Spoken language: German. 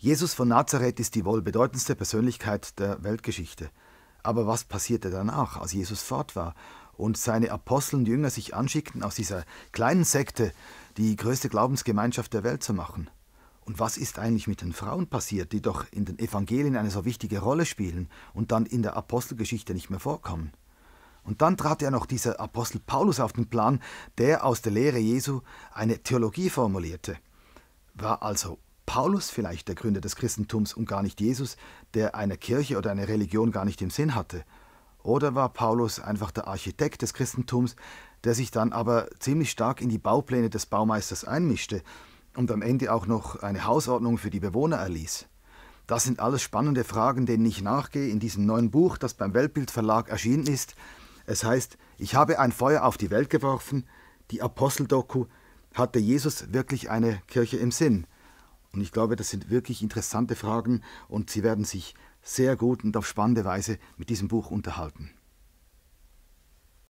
Jesus von Nazareth ist die wohl bedeutendste Persönlichkeit der Weltgeschichte. Aber was passierte danach, als Jesus fort war und seine Apostel und Jünger sich anschickten, aus dieser kleinen Sekte die größte Glaubensgemeinschaft der Welt zu machen? Und was ist eigentlich mit den Frauen passiert, die doch in den Evangelien eine so wichtige Rolle spielen und dann in der Apostelgeschichte nicht mehr vorkommen? Und dann trat ja noch dieser Apostel Paulus auf den Plan, der aus der Lehre Jesu eine Theologie formulierte. War also Paulus vielleicht der Gründer des Christentums und gar nicht Jesus, der eine Kirche oder eine Religion gar nicht im Sinn hatte? Oder war Paulus einfach der Architekt des Christentums, der sich dann aber ziemlich stark in die Baupläne des Baumeisters einmischte und am Ende auch noch eine Hausordnung für die Bewohner erließ? Das sind alles spannende Fragen, denen ich nachgehe in diesem neuen Buch, das beim Weltbild Verlag erschienen ist. Es heißt, ich habe ein Feuer auf die Welt geworfen, die Aposteldoku, hatte Jesus wirklich eine Kirche im Sinn? Und ich glaube, das sind wirklich interessante Fragen und Sie werden sich sehr gut und auf spannende Weise mit diesem Buch unterhalten.